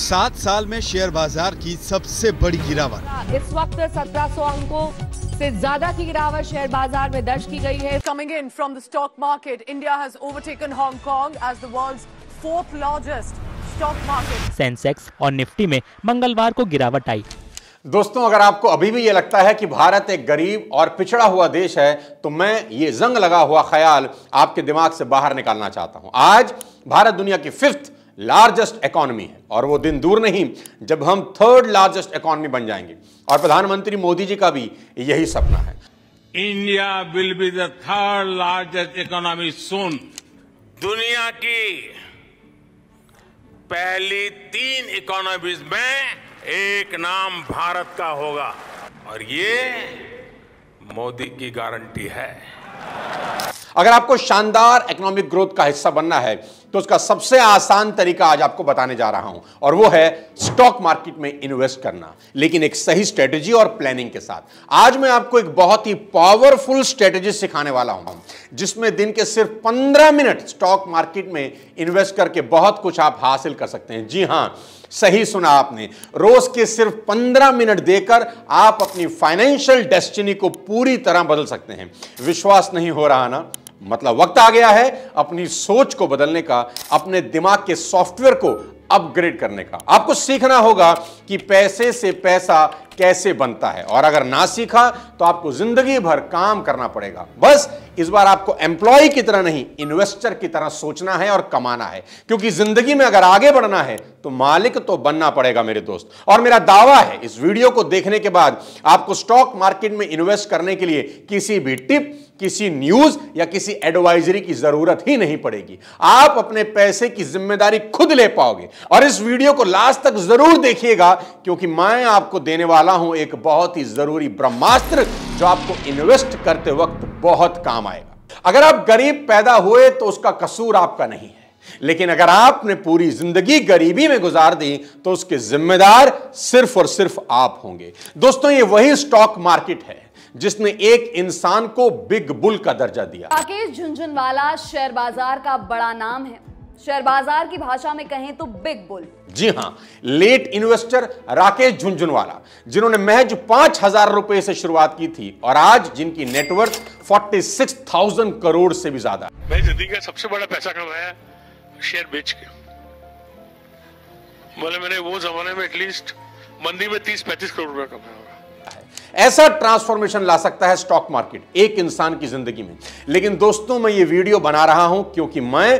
सात साल में शेयर बाजार की सबसे बड़ी गिरावट इस वक्त सत्रह सौ अंकों से ज्यादा की गिरावट शेयर बाजार में दर्ज की गई है coming in from the stock market India has overtaken Hong Kong as the world's fourth largest stock market Sensex और निफ्टी में मंगलवार को गिरावट आई दोस्तों अगर आपको अभी भी ये लगता है कि भारत एक गरीब और पिछड़ा हुआ देश है तो मैं ये जंग लगा हुआ ख्याल आपके दिमाग से बाहर निकालना चाहता हूं आज भारत दुनिया की फिफ्थ लार्जेस्ट इकोनॉमी है और वो दिन दूर नहीं जब हम थर्ड लार्जेस्ट इकोनॉमी बन जाएंगे और प्रधानमंत्री मोदी जी का भी यही सपना है India will be the third largest economy soon दुनिया की पहली तीन इकोनॉमीज में एक नाम भारत का होगा और ये मोदी की गारंटी है अगर आपको शानदार इकोनॉमिक ग्रोथ का हिस्सा बनना है तो उसका सबसे आसान तरीका आज आपको बताने जा रहा हूं और वो है स्टॉक मार्केट में इन्वेस्ट करना लेकिन एक सही स्ट्रेटेजी और प्लानिंग के साथ आज मैं आपको एक बहुत ही पावरफुल स्ट्रेटेजी सिखाने वाला हूं जिसमें दिन के सिर्फ पंद्रह मिनट स्टॉक मार्केट में इन्वेस्ट करके बहुत कुछ आप हासिल कर सकते हैं जी हां सही सुना आपने रोज के सिर्फ पंद्रह मिनट देकर आप अपनी फाइनेंशियल डेस्टिनी को पूरी तरह बदल सकते हैं विश्वास नहीं हो रहा ना मतलब वक्त आ गया है अपनी सोच को बदलने का अपने दिमाग के सॉफ्टवेयर को अपग्रेड करने का आपको सीखना होगा कि पैसे से पैसा कैसे बनता है और अगर ना सीखा तो आपको जिंदगी भर काम करना पड़ेगा बस इस बार आपको एम्प्लॉय की तरह नहीं इन्वेस्टर की तरह सोचना है और कमाना है क्योंकि जिंदगी में अगर आगे बढ़ना है तो मालिक तो बनना पड़ेगा मेरे दोस्त और मेरा दावा है इस वीडियो को देखने के बाद आपको स्टॉक मार्केट में इन्वेस्ट करने के लिए किसी भी टिप किसी न्यूज या किसी एडवाइजरी की जरूरत ही नहीं पड़ेगी आप अपने पैसे की जिम्मेदारी खुद ले पाओगे और इस वीडियो को लास्ट तक जरूर देखिएगा क्योंकि मैं आपको देने वाला हूं एक बहुत ही जरूरी ब्रह्मास्त्र जो आपको इन्वेस्ट करते वक्त बहुत काम आएगा अगर आप गरीब पैदा हुए तो उसका कसूर आपका नहीं है लेकिन अगर आपने पूरी जिंदगी गरीबी में गुजार दी तो उसके जिम्मेदार सिर्फ और सिर्फ आप होंगे दोस्तों ये वही स्टॉक मार्केट है जिसने एक इंसान को बिग बुल का दर्जा दिया राकेश झुंझुनवाला शेयर बाजार का बड़ा नाम है शेयर बाजार की भाषा में कहें तो बिग बुल जी हां लेट इन्वेस्टर राकेश झुंझुनवाला जिन्होंने महज पांच हजार रुपए से शुरुआत की थी और आज जिनकी net worth forty six thousand crore से भी ज्यादा मैं जिंदगी का सबसे बड़ा पैसा कमाया शेयर बेच के बोले मैंने वो जमाने में एटलीस्ट मंदी में तीस पैंतीस करोड़ रुपया कमाया ऐसा ट्रांसफॉर्मेशन ला सकता है स्टॉक मार्केट एक इंसान की जिंदगी में लेकिन दोस्तों मैं ये वीडियो बना रहा हूं क्योंकि मैं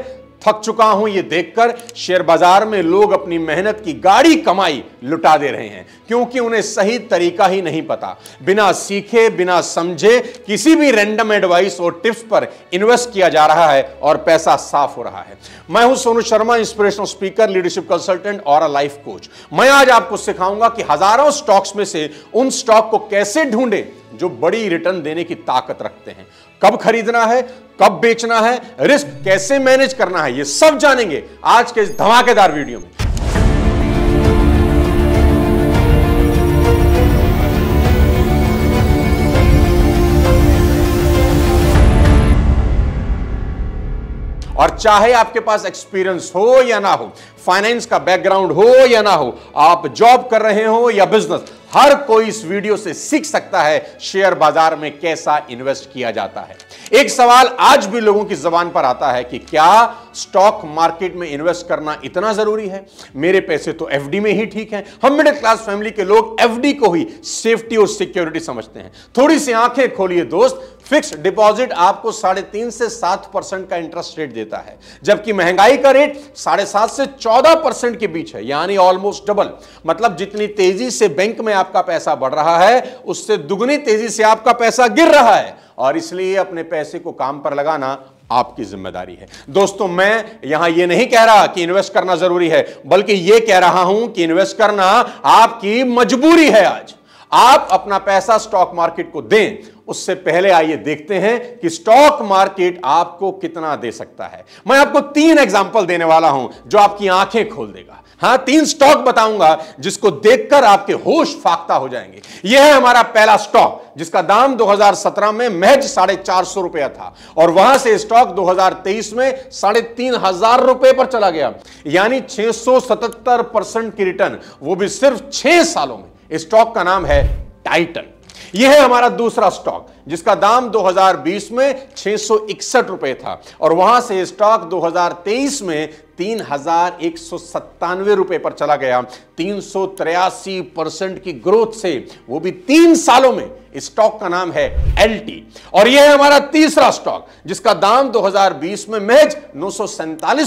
थक चुका हूं ये देखकर शेयर बाजार में लोग अपनी मेहनत की गाड़ी कमाई लुटा दे रहे हैं क्योंकि उन्हें सही तरीका ही नहीं पता बिना सीखे बिना समझे किसी भी रैंडम एडवाइस और टिप्स पर इन्वेस्ट किया जा रहा है और पैसा साफ हो रहा है मैं हूं Sonu Sharma inspirational speaker leadership consultant और लाइफ कोच मैं आज आपको सिखाऊंगा कि हजारों स्टॉक्स में से उन स्टॉक को कैसे ढूंढे जो बड़ी रिटर्न देने की ताकत रखते हैं कब खरीदना है कब बेचना है रिस्क कैसे मैनेज करना है ये सब जानेंगे आज के इस धमाकेदार वीडियो में और चाहे आपके पास एक्सपीरियंस हो या ना हो फाइनेंस का बैकग्राउंड हो या ना हो आप जॉब कर रहे हो या बिजनेस हर कोई इस वीडियो से सीख सकता है शेयर बाजार में कैसा इन्वेस्ट किया जाता है एक सवाल आज भी लोगों की जबान पर आता है कि क्या स्टॉक मार्केट में इन्वेस्ट करना इतना जरूरी है मेरे पैसे तो एफडी में ही ठीक है हम मिडिल क्लास फैमिली के लोग एफडी को ही सेफ्टी और सिक्योरिटी समझते हैं थोड़ी सी आंखें खोलिए दोस्त फिक्स डिपॉजिट आपको साढ़े तीन से सात परसेंट का इंटरेस्ट रेट देता है जबकि महंगाई का रेट साढ़े सात से चौदह परसेंट के बीच है यानी ऑलमोस्ट डबल मतलब जितनी तेजी से बैंक में आपका पैसा बढ़ रहा है उससे दुगनी तेजी से आपका पैसा गिर रहा है और इसलिए अपने पैसे को काम पर लगाना आपकी जिम्मेदारी है दोस्तों मैं यहां यह नहीं कह रहा कि इन्वेस्ट करना जरूरी है बल्कि यह कह रहा हूं कि इन्वेस्ट करना आपकी मजबूरी है आज आप अपना पैसा स्टॉक मार्केट को दें उससे पहले आइए देखते हैं कि स्टॉक मार्केट आपको कितना दे सकता है मैं आपको तीन एग्जाम्पल देने वाला हूं जो आपकी आंखें खोल देगा हाँ तीन स्टॉक बताऊंगा जिसको देखकर आपके होश फाख्ता हो जाएंगे यह है हमारा पहला स्टॉक जिसका दाम 2017 में महज साढ़े चार सौ रुपया था और वहां से स्टॉक 2023 में साढ़े तीन हजार रुपए पर चला गया यानी 677 परसेंट की रिटर्न वो भी सिर्फ छह सालों में स्टॉक का नाम है टाइटन यह है हमारा दूसरा स्टॉक जिसका दाम 2020 में छह रुपए था और वहां से स्टॉक 2023 में तीन हजार एक सौ सत्तानवे रुपए पर चला गया तीन सौ परसेंट की ग्रोथ से वो भी तीन सालों में स्टॉक का नाम है एलटी और यह है हमारा तीसरा स्टॉक जिसका दाम 2020 में मेज नौ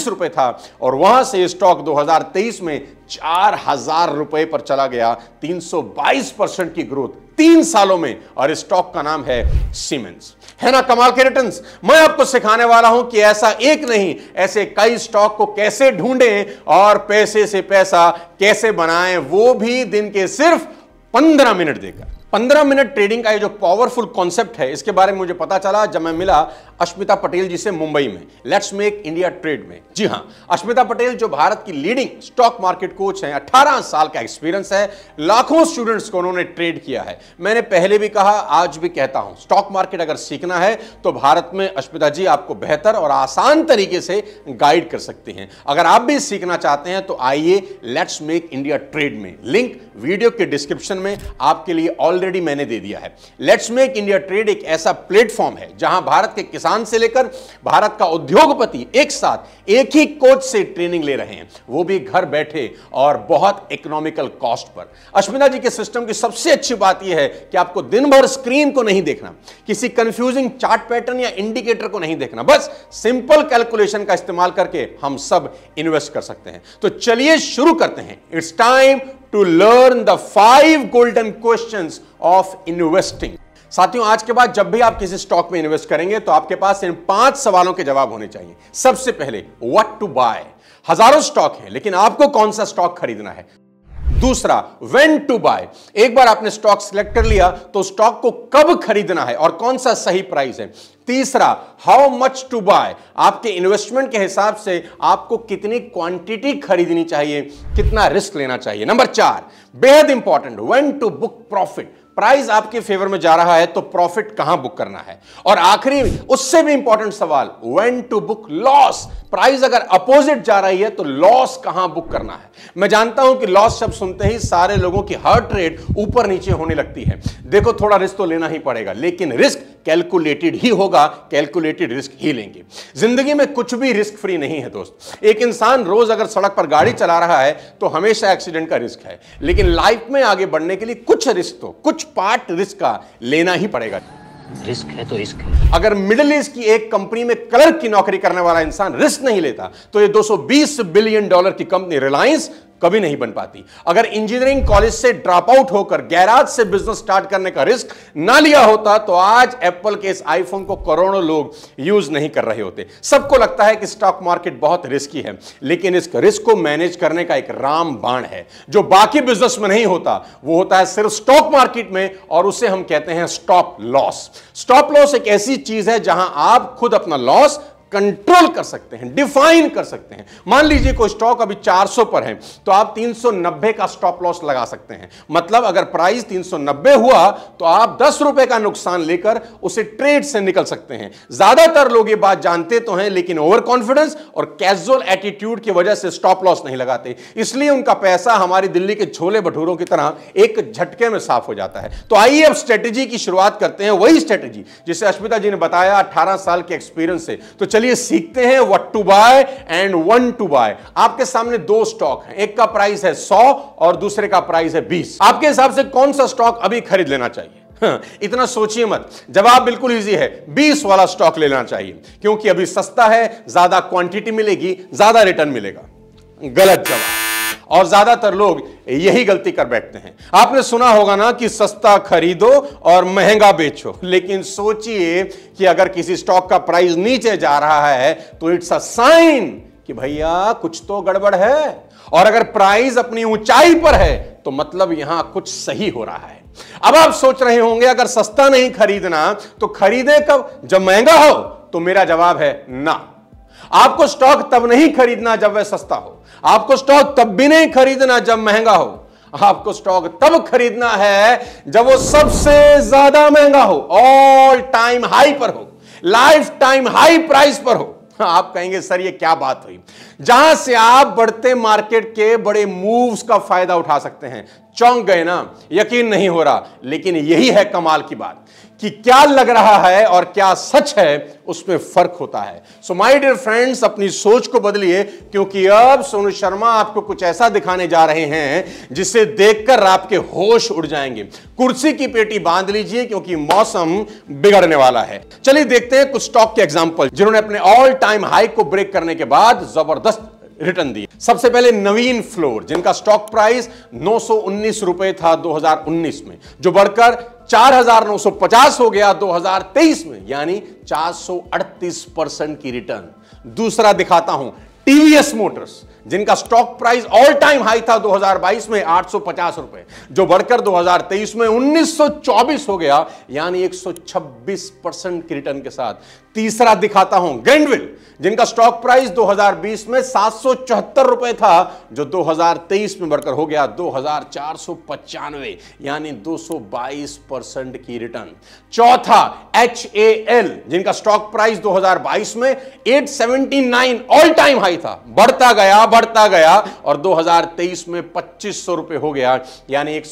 रुपए था और वहां से स्टॉक 2023 में चार हजार रुपए पर चला गया 322 परसेंट की ग्रोथ तीन सालों में और स्टॉक का नाम है सीमेंस है ना कमाल के रिटर्न्स मैं आपको सिखाने वाला हूं कि ऐसा एक नहीं ऐसे कई स्टॉक को कैसे ढूंढें और पैसे से पैसा कैसे बनाएं वो भी दिन के सिर्फ पंद्रह मिनट देकर पंद्रह मिनट ट्रेडिंग का ये जो पावरफुल कॉन्सेप्ट है इसके बारे में मुझे पता चला जब मैं मिला अश्मिता पटेल जी से मुंबई में लेट्स मेक इंडिया ट्रेड में जी हाँ अश्मिता पटेल जो भारत की लीडिंग स्टॉक मार्केट कोच हैं 18 साल का एक्सपीरियंस है लाखों स्टूडेंट्स को उन्होंने ट्रेड किया है मैंने पहले भी कहा आज भी कहता हूं स्टॉक मार्केट अगर सीखना है तो भारत में अश्मिता जी आपको बेहतर और आसान तरीके से गाइड कर सकते हैं अगर आप भी सीखना चाहते हैं तो आइए लेट्स मेक इंडिया ट्रेड में लिंक वीडियो के डिस्क्रिप्शन में आपके लिए ऑल ऑलरेडी मैंने दे दिया है लेट्स मेक इंडिया ट्रेड एक ऐसा प्लेटफॉर्म है जहां भारत के किसान से लेकर भारत का उद्योगपति एक साथ एक ही कोच से ट्रेनिंग ले रहे हैं वो भी घर बैठे और बहुत इकोनॉमिकल कॉस्ट पर अश्मिता जी के सिस्टम की सबसे अच्छी बात यह है कि आपको दिन भर स्क्रीन को नहीं देखना किसी कंफ्यूजिंग चार्ट पैटर्न या इंडिकेटर को नहीं देखना बस सिंपल कैलकुलेशन का इस्तेमाल करके हम सब इन्वेस्ट कर सकते हैं तो चलिए शुरू करते हैं it's time to learn the five golden question of investing साथियों आज के बाद जब भी आप किसी स्टॉक में इन्वेस्ट करेंगे तो आपके पास इन पांच सवालों के जवाब होने चाहिए सबसे पहले व्हाट टू बाय हजारों स्टॉक हैं लेकिन आपको कौन सा स्टॉक खरीदना है दूसरा वेन टू बाय एक बार आपने स्टॉक सिलेक्ट कर लिया तो स्टॉक को कब खरीदना है और कौन सा सही प्राइस है तीसरा हाउ मच टू बाय आपके इन्वेस्टमेंट के हिसाब से आपको कितनी क्वांटिटी खरीदनी चाहिए कितना रिस्क लेना चाहिए नंबर चार बेहद important when to book profit price आपके फेवर में जा रहा है तो प्रॉफिट कहां बुक करना है और आखिरी उससे भी इंपॉर्टेंट सवाल when to book loss price अगर अपोजिट जा रही है तो लॉस कहां बुक करना है मैं जानता हूं कि लॉस शब्द सुनते ही सारे लोगों की हर ट्रेड ऊपर नीचे होने लगती है देखो थोड़ा रिस्क तो लेना ही पड़ेगा लेकिन रिस्क कैलकुलेटेड ही होगा कैलकुलेटेड रिस्क ही लेंगे जिंदगी में कुछ भी रिस्क फ्री नहीं है दोस्त एक इंसान रोज अगर सड़क पर गाड़ी चला रहा है तो हमेशा एक्सीडेंट का रिस्क है लेकिन लाइफ में आगे बढ़ने के लिए कुछ रिस्क तो कुछ पार्ट रिस्क का लेना ही पड़ेगा रिस्क है तो रिस्क अगर मिडिल ईस्ट की एक कंपनी में क्लर्क की नौकरी करने वाला इंसान रिस्क नहीं लेता तो ये 220 बिलियन डॉलर की कंपनी रिलायंस कभी नहीं बन पाती अगर इंजीनियरिंग कॉलेज से ड्रॉप आउट होकर गैराज से बिजनेस स्टार्ट करने का रिस्क ना लिया होता तो आज एप्पल के इस आईफोन को करोड़ों लोग यूज नहीं कर रहे होते सबको लगता है कि स्टॉक मार्केट बहुत रिस्की है लेकिन इस रिस्क को मैनेज करने का एक राम बाण है जो बाकी बिजनेस में नहीं होता वो होता है सिर्फ स्टॉक मार्केट में और उसे हम कहते हैं स्टॉप लॉस स्टॉप लॉस एक ऐसी चीज है जहां आप खुद अपना लॉस कंट्रोल कर सकते हैं डिफाइन कर सकते हैं मान लीजिए कोई स्टॉक अभी 400 पर है तो आप 390 का स्टॉप लॉस लगा सकते हैं मतलब अगर प्राइस 390 हुआ तो आप दस रुपए का नुकसान लेकर उसे ट्रेड से निकल सकते हैं ज्यादातर लोग ये बात जानते तो हैं लेकिन ओवर कॉन्फिडेंस और कैजुअल एटीट्यूड की वजह से स्टॉप लॉस नहीं लगाते इसलिए उनका पैसा हमारी दिल्ली के छोले भटूरों की तरह एक झटके में साफ हो जाता है तो आइए अब स्ट्रेटेजी की शुरुआत करते हैं वही स्ट्रेटेजी जिसे अश्मिता जी ने बताया अठारह साल के एक्सपीरियंस से तो चलिए सीखते हैं what to buy and when to buy आपके सामने दो स्टॉक हैं एक का प्राइस है सौ और दूसरे का प्राइस है बीस आपके हिसाब से कौन सा स्टॉक अभी खरीद लेना चाहिए हाँ, इतना सोचिए मत जवाब बिल्कुल इजी है 20 वाला स्टॉक लेना चाहिए क्योंकि अभी सस्ता है ज्यादा क्वांटिटी मिलेगी ज्यादा रिटर्न मिलेगा गलत जवाब और ज्यादातर लोग यही गलती कर बैठते हैं आपने सुना होगा ना कि सस्ता खरीदो और महंगा बेचो लेकिन सोचिए कि अगर किसी स्टॉक का प्राइस नीचे जा रहा है तो इट्स अ साइन कि भैया कुछ तो गड़बड़ है और अगर प्राइस अपनी ऊंचाई पर है तो मतलब यहां कुछ सही हो रहा है अब आप सोच रहे होंगे अगर सस्ता नहीं खरीदना तो खरीदे कब जब महंगा हो तो मेरा जवाब है ना आपको स्टॉक तब नहीं खरीदना जब वह सस्ता हो आपको स्टॉक तब भी नहीं खरीदना जब महंगा हो आपको स्टॉक तब खरीदना है जब वो सबसे ज्यादा महंगा हो ऑल टाइम हाई पर हो लाइफ टाइम हाई प्राइस पर हो आप कहेंगे सर ये क्या बात हुई जहां से आप बढ़ते मार्केट के बड़े मूव्स का फायदा उठा सकते हैं चौंक गए ना यकीन नहीं हो रहा लेकिन यही है कमाल की बात कि क्या लग रहा है और क्या सच है उसमें फर्क होता है सो माय डियर फ्रेंड्स अपनी सोच को बदलिए क्योंकि अब सोनू शर्मा आपको कुछ ऐसा दिखाने जा रहे हैं जिसे देखकर आपके होश उड़ जाएंगे कुर्सी की पेटी बांध लीजिए क्योंकि मौसम बिगड़ने वाला है चलिए देखते हैं कुछ स्टॉक के एग्जाम्पल जिन्होंने अपने ऑल टाइम हाई को ब्रेक करने के बाद जबरदस्त रिटर्न दिए सबसे पहले नवीन फ्लोर जिनका स्टॉक प्राइस नौ रुपए था 2019 में जो बढ़कर 4,950 हो गया 2023 में यानी 438 परसेंट की रिटर्न दूसरा दिखाता हूं टीवीएस मोटर्स जिनका stock price all time high था 2022 में आठ रुपए जो बढ़कर 2023 में 1924 हो गया यानी 126 परसेंट के रिटर्न के साथ तीसरा दिखाता हूं ग्रैंडविल जिनका स्टॉक प्राइस 2020 में सात रुपए था जो 2023 में बढ़कर हो गया दो यानी 222 परसेंट की रिटर्न चौथा एच ए एल जिनका स्टॉक प्राइस 2022 में 879 ऑल टाइम हाई था बढ़ता गया बढ़ता गया और 2023 में पच्चीस सौ रुपए हो गया यानी एक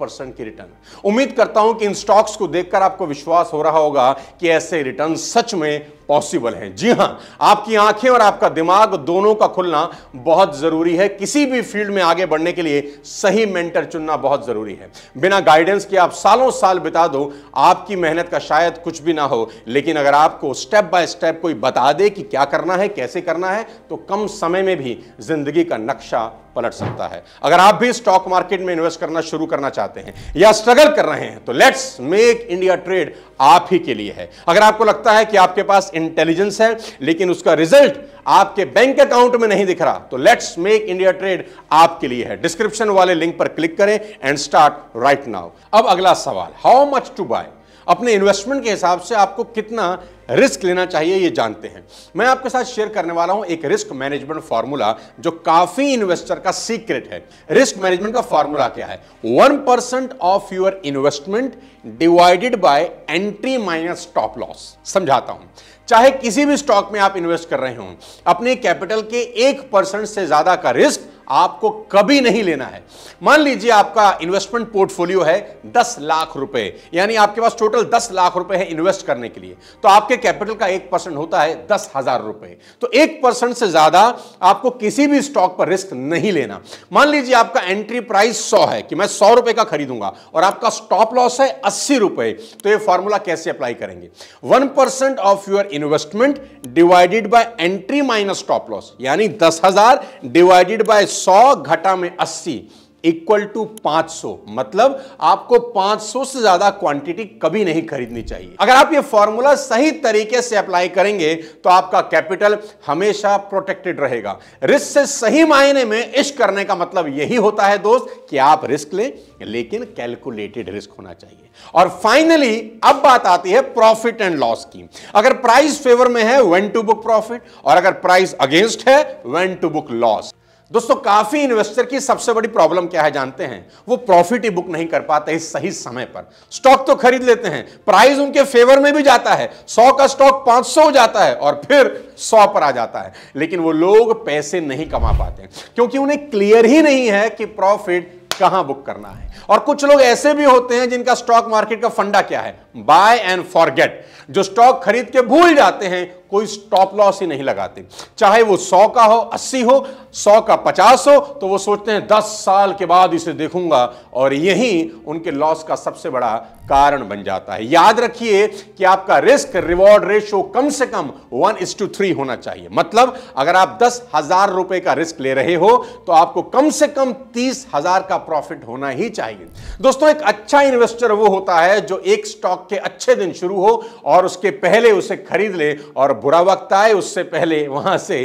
परसेंट की रिटर्न उम्मीद करता हूं कि इन स्टॉक्स को देखकर आपको विश्वास हो रहा होगा कि ऐसे रिटर्न सच में पॉसिबल हैं जी हां आपकी आंखें और आपका दिमाग दोनों का खुलना बहुत जरूरी है किसी भी फील्ड में आगे बढ़ने के लिए सही मेंटर चुनना बहुत जरूरी है बिना गाइडेंस के आप सालों साल बिता दो आपकी मेहनत का शायद कुछ भी ना हो लेकिन अगर आपको स्टेप बाय स्टेप कोई बता दे कि क्या करना है कैसे करना है तो कम समय में भी जिंदगी का नक्शा पलट सकता है अगर आप भी स्टॉक मार्केट में इन्वेस्ट करना शुरू करना चाहते हैं या स्ट्रगल कर रहे हैं तो लेट्स मेक इंडिया ट्रेड आप ही के लिए है अगर आपको लगता है कि आपके पास इंटेलिजेंस है लेकिन उसका रिजल्ट आपके बैंक अकाउंट में नहीं दिख रहा तो लेट्स मेक इंडिया ट्रेड आपके लिए है डिस्क्रिप्शन वाले लिंक पर क्लिक करें एंड स्टार्ट राइट नाउ अब अगला सवाल हाउ मच टू बाय अपने इन्वेस्टमेंट के हिसाब से आपको कितना रिस्क लेना चाहिए ये जानते हैं मैं आपके साथ शेयर करने वाला हूं एक रिस्क मैनेजमेंट फार्मूला जो काफी इन्वेस्टर का सीक्रेट है रिस्क मैनेजमेंट का फार्मूला क्या है one percent of your investment divided by entry minus stop loss समझाता हूं चाहे किसी भी स्टॉक में आप इन्वेस्ट कर रहे हो अपने कैपिटल के एक परसेंट से ज्यादा का रिस्क आपको कभी नहीं लेना है मान लीजिए आपका इन्वेस्टमेंट पोर्टफोलियो है दस लाख रुपए यानी आपके पास टोटल दस लाख रुपए है इन्वेस्ट करने के लिए तो आपके कैपिटल का एक परसेंट होता है दस हजार रुपए तो एक परसेंट से ज्यादा आपको किसी भी स्टॉक पर रिस्क नहीं लेना मान लीजिए आपका एंट्री प्राइस सौ है कि मैं सौ रुपए का खरीदूंगा और आपका स्टॉप लॉस है अस्सी रुपए तो यह फॉर्मूला कैसे अप्लाई करेंगे one percent of your investment divided by entry minus stop loss यानी दस हजार डिवाइडेड बाय सौ घटा में अस्सी इक्वल टू 500 मतलब आपको 500 से ज्यादा क्वांटिटी कभी नहीं खरीदनी चाहिए अगर आप ये फॉर्मूला सही तरीके से अप्लाई करेंगे तो आपका कैपिटल हमेशा प्रोटेक्टेड रहेगा रिस्क से सही मायने में इश्क करने का मतलब यही होता है दोस्त कि आप रिस्क लें लेकिन कैलकुलेटेड रिस्क होना चाहिए और फाइनली अब बात आती है प्रॉफिट एंड लॉस की अगर प्राइस फेवर में है वेन टू बुक प्रॉफिट और अगर प्राइस अगेंस्ट है वेन टू बुक लॉस दोस्तों काफी इन्वेस्टर की सबसे बड़ी प्रॉब्लम क्या है जानते हैं वो प्रॉफिट ही बुक नहीं कर पाते इस सही समय पर स्टॉक तो खरीद लेते हैं प्राइस उनके फेवर में भी जाता है सौ का स्टॉक पांच हो जाता है और फिर सौ पर आ जाता है लेकिन वो लोग पैसे नहीं कमा पाते क्योंकि उन्हें क्लियर ही नहीं है कि प्रॉफिट कहां बुक करना है और कुछ लोग ऐसे भी होते हैं जिनका स्टॉक मार्केट का फंडा क्या है बाय एंड फॉरगेट जो स्टॉक खरीद के भूल जाते हैं कोई स्टॉप लॉस ही नहीं लगाते चाहे वो सौ का हो अस्सी हो सौ का पचास हो तो वो सोचते हैं दस साल के बाद इसे देखूंगा और यही उनके लॉस का सबसे बड़ा कारण बन जाता है याद रखिए कि आपका रिस्क रिवॉर्ड रेशो कम से कम वन इज टू थ्री होना चाहिए मतलब अगर आप दस हजार रुपए का रिस्क ले रहे हो तो आपको कम से कम तीस हजार का प्रॉफिट होना ही चाहिए दोस्तों एक अच्छा इन्वेस्टर वो होता है जो एक स्टॉक के अच्छे दिन शुरू हो और उसके पहले उसे खरीद ले और बुरा वक्त आए उससे पहले वहां से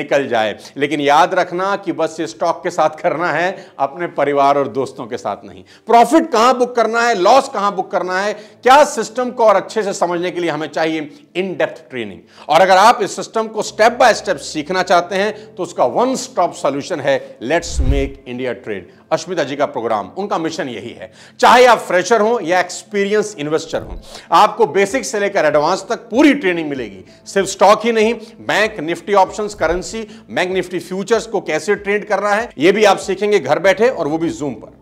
निकल जाए लेकिन याद रखना कि बस स्टॉक के साथ करना है अपने परिवार और दोस्तों के साथ नहीं प्रॉफिट कहां बुक करना है लॉस कहां बुक करना है क्या सिस्टम को और अच्छे से समझने के लिए हमें चाहिए इन डेप्थ ट्रेनिंग और अगर आप इस सिस्टम को स्टेप बाय स्टेप सीखना चाहते हैं तो उसका वन स्टॉप सोल्यूशन है let's make India trade Ashmita ji का प्रोग्राम उनका मिशन यही है चाहे आप फ्रेशर हो या एक्सपीरियंस इन्वेस्टर हो आपको बेसिक से लेकर एडवांस तक पूरी ट्रेनिंग मिलेगी सिर्फ स्टॉक ही नहीं bank Nifty option currency bank Nifty futures को कैसे ट्रेड करना है यह भी आप सीखेंगे घर बैठे और वो भी जूम पर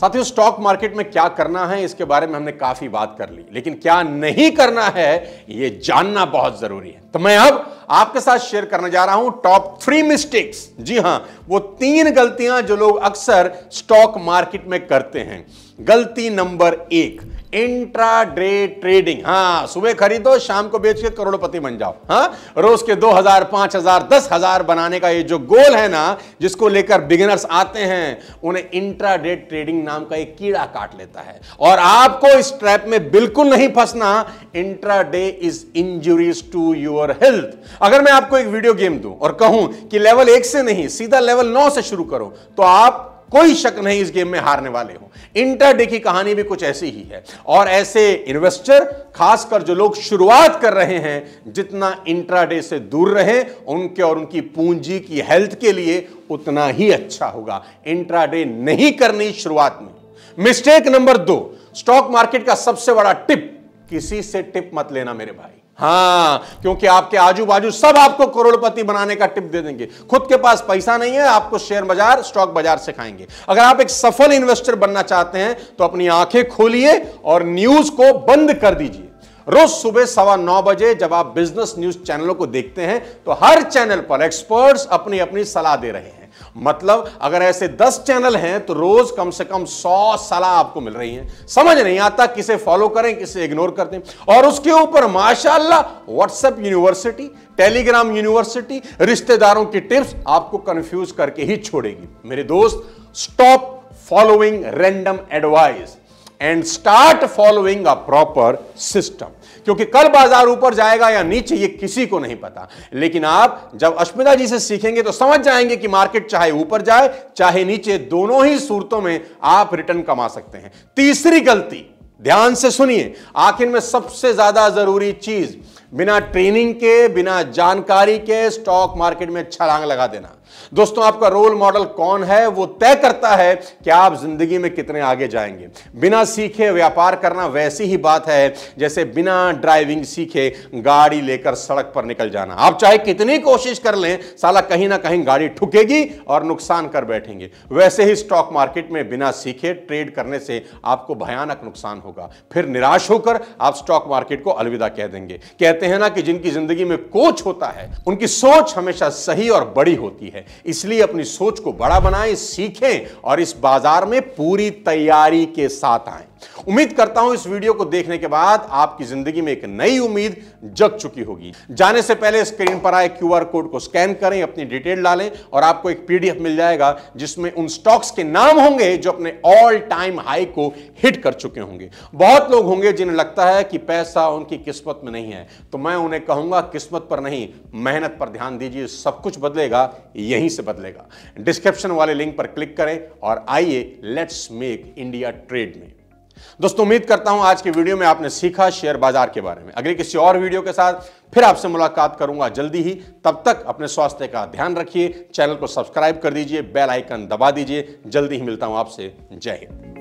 साथियों स्टॉक मार्केट में क्या करना है इसके बारे में हमने काफी बात कर ली लेकिन क्या नहीं करना है यह जानना बहुत जरूरी है तो मैं अब आपके साथ शेयर करने जा रहा हूं टॉप थ्री मिस्टेक्स जी हां वो तीन गलतियां जो लोग अक्सर स्टॉक मार्केट में करते हैं गलती नंबर एक इंट्रा डे ट्रेडिंग हाँ सुबह खरीदो शाम को बेच के करोड़पति बन जाओ हाँ रोज के दो हजार पांच हजार दस हजार बनाने का ये जो गोल है ना जिसको लेकर बिगिनर्स आते हैं उन्हें डे ट्रेडिंग नाम का एक कीड़ा काट लेता है और आपको इस ट्रैप में बिल्कुल नहीं फंसना day is injuries to your health अगर मैं आपको एक वीडियो गेम दू और कहूं कि लेवल एक से नहीं सीधा लेवल नौ से शुरू करो तो आप कोई शक नहीं इस गेम में हारने वाले हो इंटरडे की कहानी भी कुछ ऐसी ही है और ऐसे इन्वेस्टर खासकर जो लोग शुरुआत कर रहे हैं जितना इंट्राडे से दूर रहे उनके और उनकी पूंजी की हेल्थ के लिए उतना ही अच्छा होगा इंट्राडे नहीं करनी शुरुआत में मिस्टेक नंबर दो स्टॉक मार्केट का सबसे बड़ा टिप किसी से टिप मत लेना मेरे भाई हाँ क्योंकि आपके आजू बाजू सब आपको करोड़पति बनाने का टिप दे देंगे खुद के पास पैसा नहीं है आपको शेयर बाजार स्टॉक बाजार सिखाएंगे अगर आप एक सफल इन्वेस्टर बनना चाहते हैं तो अपनी आंखें खोलिए और न्यूज को बंद कर दीजिए रोज सुबह सवा नौ बजे जब आप बिजनेस न्यूज चैनलों को देखते हैं तो हर चैनल पर एक्सपर्ट्स अपनी अपनी सलाह दे रहे हैं मतलब अगर ऐसे दस चैनल हैं तो रोज कम से कम सौ सलाह आपको मिल रही है समझ नहीं आता किसे फॉलो करें किसे इग्नोर करते हैं और उसके ऊपर माशाला व्हाट्सएप यूनिवर्सिटी टेलीग्राम यूनिवर्सिटी रिश्तेदारों की टिप्स आपको कंफ्यूज करके ही छोड़ेगी मेरे दोस्त stop following random advice and start following a proper system क्योंकि कल बाजार ऊपर जाएगा या नीचे ये किसी को नहीं पता लेकिन आप जब अश्मिता जी से सीखेंगे तो समझ जाएंगे कि मार्केट चाहे ऊपर जाए चाहे नीचे दोनों ही सूरतों में आप रिटर्न कमा सकते हैं तीसरी गलती ध्यान से सुनिए आखिर में सबसे ज्यादा जरूरी चीज बिना ट्रेनिंग के बिना जानकारी के स्टॉक मार्केट में छलांग लगा देना दोस्तों आपका रोल मॉडल कौन है वो तय करता है कि आप जिंदगी में कितने आगे जाएंगे बिना सीखे व्यापार करना वैसी ही बात है जैसे बिना ड्राइविंग सीखे गाड़ी लेकर सड़क पर निकल जाना आप चाहे कितनी कोशिश कर लें साला कहीं ना कहीं गाड़ी ठुकेगी और नुकसान कर बैठेंगे वैसे ही स्टॉक मार्केट में बिना सीखे ट्रेड करने से आपको भयानक नुकसान होगा फिर निराश होकर आप स्टॉक मार्केट को अलविदा कह देंगे कहते हैं ना कि जिनकी जिंदगी में कोच होता है उनकी सोच हमेशा सही और बड़ी होती है इसलिए अपनी सोच को बड़ा बनाएं सीखें और इस बाजार में पूरी तैयारी के साथ आएं उम्मीद करता हूं इस वीडियो को देखने के बाद आपकी जिंदगी में एक नई उम्मीद जग चुकी होगी जाने से पहले स्क्रीन पर आए क्यूआर कोड को स्कैन करें अपनी डिटेल डालें और आपको एक पीडीएफ मिल जाएगा जिसमें उन स्टॉक्स के नाम होंगे जो अपने ऑल टाइम हाई को हिट कर चुके होंगे बहुत लोग होंगे जिन्हें लगता है कि पैसा उनकी किस्मत में नहीं है तो मैं उन्हें कहूंगा किस्मत पर नहीं मेहनत पर ध्यान दीजिए सब कुछ बदलेगा यहीं से बदलेगा डिस्क्रिप्शन वाले लिंक पर क्लिक करें और आइए लेट्स मेक इंडिया ट्रेड में दोस्तों उम्मीद करता हूं आज की वीडियो में आपने सीखा शेयर बाजार के बारे में अगले किसी और वीडियो के साथ फिर आपसे मुलाकात करूंगा जल्दी ही तब तक अपने स्वास्थ्य का ध्यान रखिए चैनल को सब्सक्राइब कर दीजिए बेल आइकन दबा दीजिए जल्दी ही मिलता हूं आपसे जय हिंद